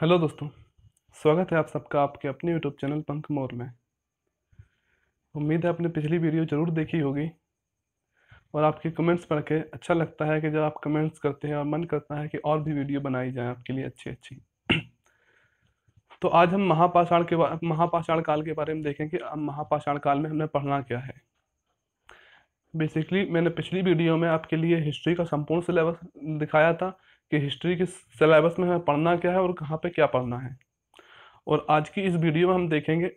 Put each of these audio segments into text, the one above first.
Hello दोस्तों स्वागत है आप सबका आपके अपने यूट्यूब चैनल पंख मोर में उम्मीद है आपने पिछली वीडियो ज़रूर देखी होगी और आपके कमेंट्स पढ़ के अच्छा लगता है कि जब आप कमेंट्स करते हैं और मन करता है कि और भी वीडियो बनाई जाए आपके लिए अच्छी अच्छी तो आज हम महापाषाण के बारे महापाषाण काल के बारे में देखेंगे अब महापाषाण काल में हमने पढ़ना क्या है बेसिकली मैंने पिछली वीडियो में आपके लिए हिस्ट्री का संपूर्ण सिलेबस दिखाया था कि हिस्ट्री के सिलेबस में हमें पढ़ना क्या है और कहाँ पे क्या पढ़ना है और आज की इस वीडियो में हम देखेंगे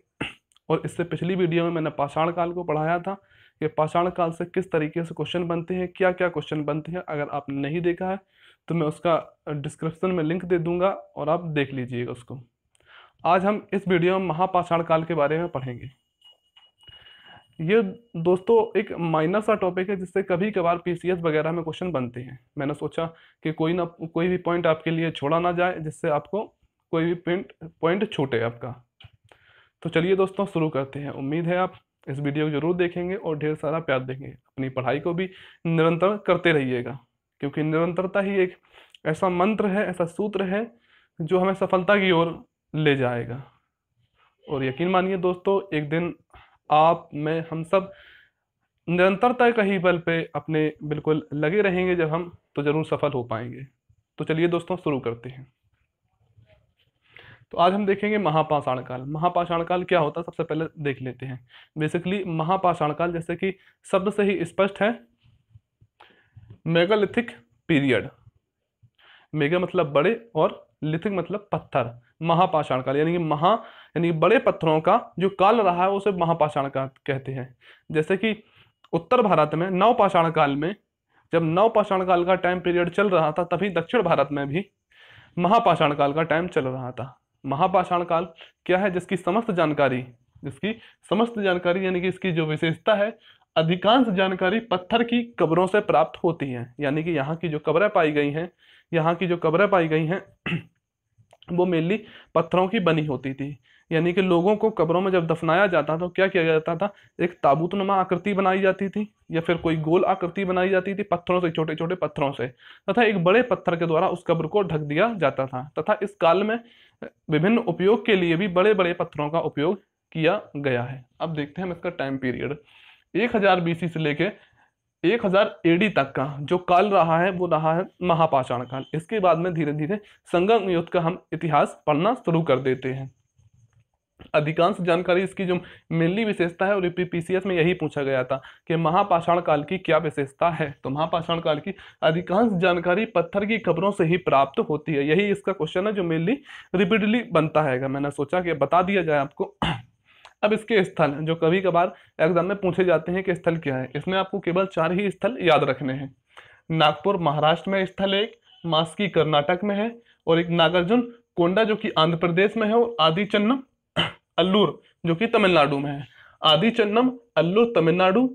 और इससे पिछली वीडियो में मैंने पाषाण काल को पढ़ाया था कि पाषाण काल से किस तरीके से क्वेश्चन बनते हैं क्या क्या क्वेश्चन बनते हैं अगर आपने नहीं देखा है तो मैं उसका डिस्क्रिप्शन में लिंक दे दूंगा और आप देख लीजिएगा उसको आज हम इस वीडियो में महापाषाण काल के बारे में पढ़ेंगे ये दोस्तों एक माइनर सा टॉपिक है जिससे कभी कभार पीसीएस वगैरह में क्वेश्चन बनते हैं मैंने सोचा कि कोई ना कोई भी पॉइंट आपके लिए छोड़ा ना जाए जिससे आपको कोई भी पॉइंट पॉइंट छूटे आपका तो चलिए दोस्तों शुरू करते हैं उम्मीद है आप इस वीडियो को जरूर देखेंगे और ढेर सारा प्यार देंगे अपनी पढ़ाई को भी निरंतर करते रहिएगा क्योंकि निरंतरता ही एक ऐसा मंत्र है ऐसा सूत्र है जो हमें सफलता की ओर ले जाएगा और यकीन मानिए दोस्तों एक दिन आप मैं हम सब निरंतरता का ही बल पे अपने बिल्कुल लगे रहेंगे जब हम तो ज़रूर सफल हो पाएंगे तो चलिए दोस्तों शुरू करते हैं तो आज हम देखेंगे महापाषाण काल महापाषाण काल क्या होता है सबसे पहले देख लेते हैं बेसिकली महापाषाण काल जैसे कि शब्द से ही स्पष्ट है मेगालिथिक पीरियड मेगा मतलब बड़े और लिथिक मतलब पत्थर महापाषाण काल यानी कि महा यानी बड़े पत्थरों का जो काल रहा है उसे महापाषाण का कहते हैं जैसे कि उत्तर भारत में नवपाषाण काल में जब नवपाषाण काल का टाइम पीरियड चल रहा था तभी दक्षिण भारत में भी महापाषाण काल का टाइम चल रहा था महापाषाण काल क्या है जिसकी समस्त जानकारी जिसकी समस्त जानकारी यानी कि इसकी जो विशेषता है अधिकांश जानकारी पत्थर की कब्रों से प्राप्त होती है यानी कि यहाँ की जो कब्रें पाई गई हैं यहाँ की जो कब्रें पाई गई हैं वो मेनली पत्थरों की बनी होती थी यानी कि लोगों को कब्रों में जब दफनाया जाता तो क्या किया जाता था एक ताबूत नुमा आकृति बनाई जाती थी या फिर कोई गोल आकृति बनाई जाती थी पत्थरों से छोटे छोटे पत्थरों से तथा एक बड़े पत्थर के द्वारा उस कब्र को ढक दिया जाता था तथा इस काल में विभिन्न उपयोग के लिए भी बड़े बड़े पत्थरों का उपयोग किया गया है अब देखते हैं हम इसका टाइम पीरियड एक हजार से लेके एक हजार एडी तक का जो काल रहा है वो रहा है महापाषाण काल इसके बाद में धीरे धीरे संगम युद्ध का हम इतिहास पढ़ना शुरू कर देते हैं अधिकांश जानकारी इसकी जो मेनली विशेषता है और यूपीपीसीएस में यही पूछा गया था कि महापाषाण काल की क्या विशेषता है तो महापाषाण काल की अधिकांश जानकारी पत्थर की खबरों से ही प्राप्त होती है यही इसका क्वेश्चन है जो मेनली रिपीटली बनता है मैंने सोचा कि बता दिया जाए आपको अब इसके स्थल जो कभी कभार एग्जाम में पूछे जाते हैं कि स्थल क्या है इसमें आपको केवल चार ही स्थल याद रखने हैं नागपुर महाराष्ट्र में स्थल एक मास्की कर्नाटक में है और एक नागार्जुन कोंडा जो कि आंध्र प्रदेश में है और आदिचन्नम अल्लूर जो कि तमिलनाडु में है आदि चन्नम अल्लूर तमिलनाडु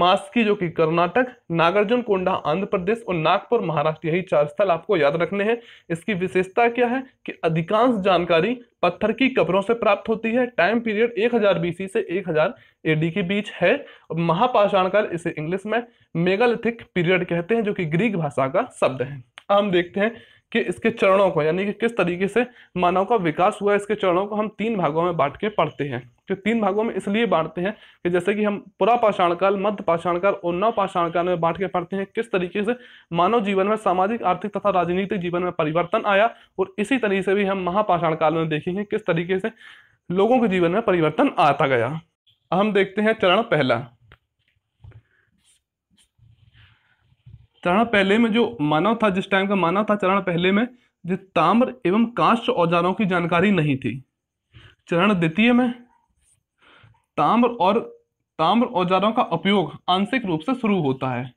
मास्की जो कि कर्नाटक नागार्जुन कोंडा आंध्र प्रदेश और नागपुर महाराष्ट्र यही चार स्थल आपको याद रखने हैं इसकी विशेषता क्या है कि अधिकांश जानकारी पत्थर की कब्रों से प्राप्त होती है टाइम पीरियड 1000 हजार बीसी से 1000 हजार एडी के बीच है महापाषाण काल इसे इंग्लिश में मेगालिथिक पीरियड कहते हैं जो कि ग्रीक भाषा का शब्द है हम देखते हैं कि इसके चरणों को यानी कि किस तरीके से मानव का विकास हुआ इसके चरणों को हम तीन भागों में बांट के पढ़ते हैं कि तो तीन भागों में इसलिए बांटते हैं कि जैसे कि हम पुरा पाषाण काल मध्य पाषाण काल और नव पाषाण काल में बांट के पढ़ते हैं किस तरीके से मानव जीवन में सामाजिक आर्थिक तथा राजनीतिक जीवन में परिवर्तन आया और इसी तरीके से भी हम महापाषाण काल में देखेंगे किस तरीके से लोगों के जीवन में परिवर्तन आता गया हम देखते हैं चरण पहला चरण पहले में जो मानव था जिस टाइम का मानव था चरण पहले में जो ताम्र एवं कांस्य औजारों की जानकारी नहीं थी चरण द्वितीय में ताम्र और ताम्र औजारों का उपयोग आंशिक रूप से शुरू होता है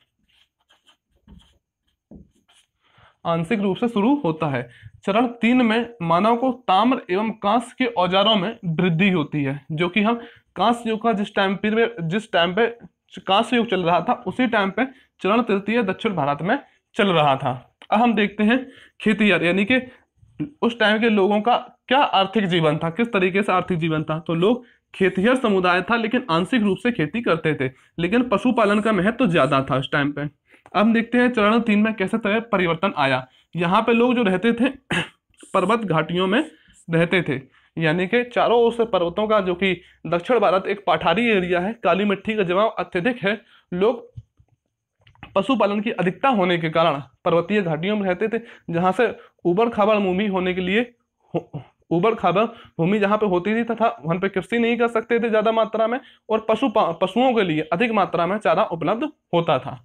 आंशिक रूप से शुरू होता है चरण तीन में मानव को ताम्र एवं कांस के औजारों में वृद्धि होती है जो कि हम कांस युग का जिस टाइम पे जिस टाइम पे कांस युग चल रहा था उसी टाइम पे चरण तृतीय दक्षिण भारत में चल रहा था अब हम देखते हैं खेती यानी कि उस टाइम के लोगों का क्या आर्थिक जीवन था किस तरीके से आर्थिक जीवन था तो लोग खेतीहर समुदाय था लेकिन आंशिक रूप से खेती करते थे लेकिन पशुपालन का महत्व तो ज्यादा था उस टाइम पे अब देखते हैं चरण तीन में कैसे तरह परिवर्तन आया यहाँ पे लोग जो रहते थे पर्वत घाटियों में रहते थे यानी कि चारों ओर से पर्वतों का जो कि दक्षिण भारत एक पठारी एरिया है काली मिट्टी का जमाव अत्यधिक है लोग पशुपालन की अधिकता होने के कारण पर्वतीय घाटियों में रहते थे जहाँ से उबड़ खाबड़ भूमि होने के लिए उबड़ खाबड़ भूमि जहाँ पे होती थी तथा वहाँ पे कृषि नहीं कर सकते थे ज़्यादा मात्रा में और पशु पशुओं के लिए अधिक मात्रा में चारा उपलब्ध होता था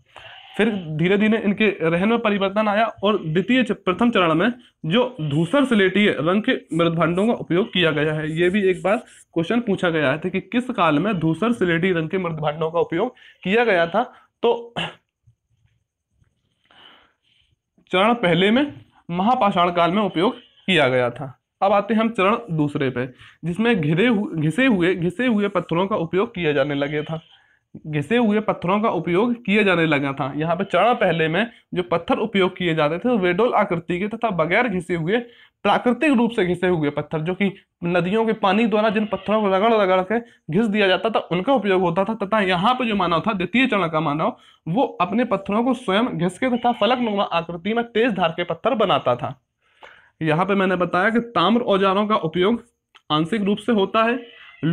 फिर हम्म। धीरे धीरे इनके रहन में परिवर्तन आया और द्वितीय प्रथम चरण में जो धूसर स्लेटीय रंग के मृदभांडों का उपयोग किया गया है ये भी एक बार क्वेश्चन पूछा गया है कि किस काल में धूसर स्लेटी रंग के मृदभांडों का उपयोग किया गया था तो चरण पहले में महापाषाण काल में उपयोग किया गया था अब आते हैं हम चरण दूसरे पे जिसमें घिरे हुए घिसे हुए घिसे हुए पत्थरों का उपयोग किया जाने लगे था घिसे हुए पत्थरों का उपयोग किया जाने लगा था यहाँ पे चरण पहले में जो पत्थर उपयोग किए जाते थे वेडोल आकृति के तथा बगैर घिसे हुए प्राकृतिक रूप से घिसे हुए पत्थर जो कि नदियों के पानी द्वारा जिन पत्थरों को रगड़ रगड़ के घिस दिया जाता था उनका उपयोग होता था तथा यहाँ पर जो मानव था द्वितीय चरण का मानव वो अपने पत्थरों को स्वयं घिस के तथा फलक नुमा आकृति में तेज धार के पत्थर बनाता था यहाँ पे मैंने बताया कि ताम्र औजारों का उपयोग आंशिक रूप से होता है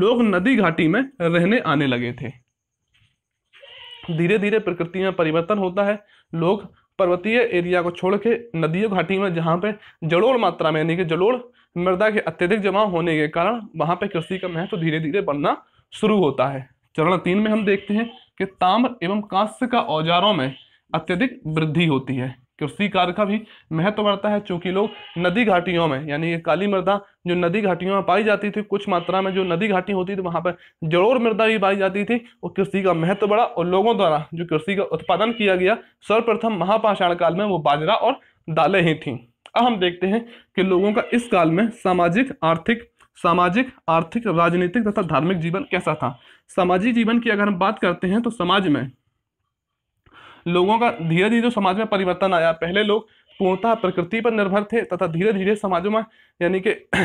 लोग नदी घाटी में रहने आने लगे थे धीरे धीरे प्रकृति में परिवर्तन होता है लोग पर्वतीय एरिया को छोड़ के नदियों घाटी में जहाँ पे जलोड़ मात्रा में यानी कि जलोड़ मृदा के अत्यधिक जमा होने के कारण वहाँ पे कृषि का महत्व धीरे धीरे बढ़ना शुरू होता है चरण तीन में हम देखते हैं कि ताम्र एवं कांस्य का औजारों में अत्यधिक वृद्धि होती है कृषि कार्य का भी महत्व बढ़ता है चूंकि लोग नदी घाटियों में यानी ये काली मृदा जो नदी घाटियों में पाई जाती थी कुछ मात्रा में जो नदी घाटी होती थी वहाँ पर जड़ोर मृदा भी पाई जाती थी और कृषि का महत्व बढ़ा और लोगों द्वारा जो कृषि का उत्पादन किया गया सर्वप्रथम महापाषाण काल में वो बाजरा और दालें ही थी अब हम देखते हैं कि लोगों का इस काल में सामाजिक आर्थिक सामाजिक आर्थिक राजनीतिक तथा धार्मिक जीवन कैसा था सामाजिक जीवन की अगर हम बात करते हैं तो समाज में लोगों का धीरे धीरे समाज में परिवर्तन आया पहले लोग पूर्णतः प्रकृति पर निर्भर थे तथा धीरे धीरे समाजों में यानी कि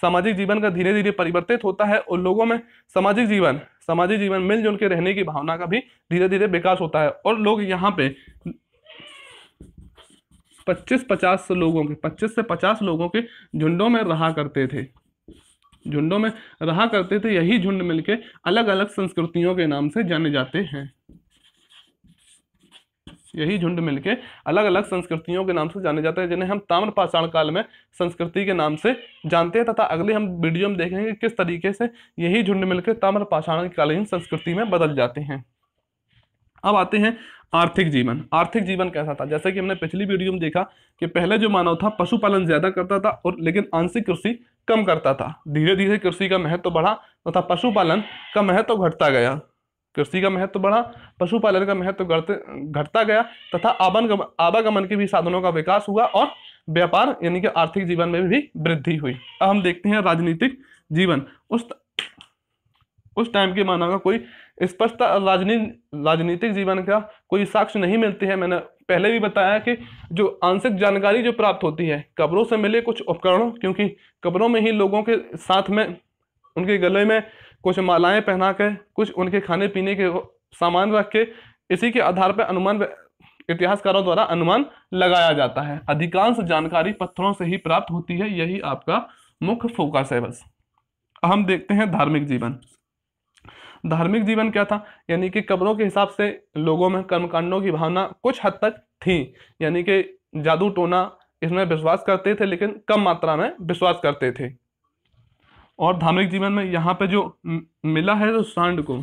सामाजिक जीवन का धीरे धीरे परिवर्तित होता है और लोगों में सामाजिक जीवन सामाजिक जीवन मिलजुल के रहने की भावना का भी धीरे धीरे विकास होता है और लोग यहाँ पे पच्चीस पचास लोगों के पच्चीस से पचास लोगों के झुंडों में रहा करते थे झुंडों में रहा करते थे यही झुंड मिलके अलग अलग संस्कृतियों के नाम से जाने जाते हैं यही झुंड मिलके अलग अलग संस्कृतियों के नाम से जाने जाते हैं जिन्हें हम ताम्र पाषाण काल में संस्कृति के नाम से जानते हैं तथा अगले हम वीडियो में देखेंगे किस तरीके से यही झुंड मिलकर ताम्र पाषाण कालीन संस्कृति में बदल जाते हैं अब आते हैं आर्थिक जीवन आर्थिक जीवन कैसा था जैसे कि हमने पिछली वीडियो में देखा कि पहले जो मानव था पशुपालन ज़्यादा करता था और लेकिन आंशिक कृषि कम करता था धीरे धीरे कृषि का महत्व तो बढ़ा तथा तो पशुपालन का महत्व तो घटता गया कृषि का महत्व तो बढ़ा पशुपालन का महत्व तो घटता गया तथा आवन आवागमन के भी साधनों का विकास हुआ और व्यापार यानी कि आर्थिक जीवन में भी वृद्धि हुई अब हम देखते हैं राजनीतिक जीवन उस उस टाइम के माना का कोई स्पष्ट राजनी राजनीतिक जीवन का कोई साक्ष्य नहीं मिलते हैं मैंने पहले भी बताया कि जो आंशिक जानकारी जो प्राप्त होती है कब्रों से मिले कुछ उपकरणों क्योंकि कब्रों में ही लोगों के साथ में उनके गले में कुछ मालाएं पहना के कुछ उनके खाने पीने के सामान रख के इसी के आधार पर अनुमान इतिहासकारों द्वारा अनुमान लगाया जाता है अधिकांश जानकारी पत्थरों से ही प्राप्त होती है यही आपका मुख्य फोकस है बस हम देखते हैं धार्मिक जीवन धार्मिक जीवन क्या था यानी कि कब्रों के हिसाब से लोगों में कर्मकांडों की भावना कुछ हद तक थी यानी कि जादू टोना इसमें विश्वास करते थे लेकिन कम मात्रा में विश्वास करते थे और धार्मिक जीवन में यहाँ पे जो मिला है तो सांड को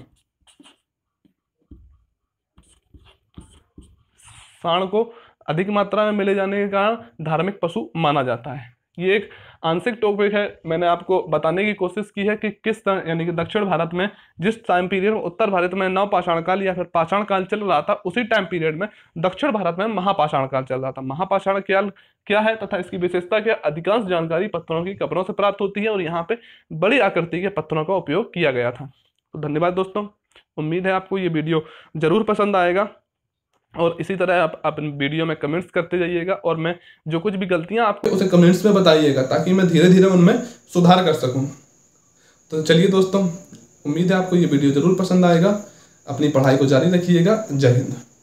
सांड को अधिक मात्रा में मिले जाने के कारण धार्मिक पशु माना जाता है ये एक आंशिक टॉपिक है मैंने आपको बताने की कोशिश की है कि किस तरह यानी कि दक्षिण भारत में जिस टाइम पीरियड में उत्तर भारत में नव पाषाण काल या फिर पाषाण काल चल रहा था उसी टाइम पीरियड में दक्षिण भारत में महापाषाण काल चल रहा था महापाषाण काल क्या है तथा इसकी विशेषता क्या अधिकांश जानकारी पत्थरों की कपड़ों से प्राप्त होती है और यहाँ पे बड़ी आकृति के पत्थरों का उपयोग किया गया था तो धन्यवाद दोस्तों उम्मीद है आपको ये वीडियो जरूर पसंद आएगा और इसी तरह आप अपने वीडियो में कमेंट्स करते जाइएगा और मैं जो कुछ भी गलतियां आपको उसे कमेंट्स में बताइएगा ताकि मैं धीरे धीरे उनमें सुधार कर सकूं तो चलिए दोस्तों उम्मीद है आपको ये वीडियो ज़रूर पसंद आएगा अपनी पढ़ाई को जारी रखिएगा जय हिंद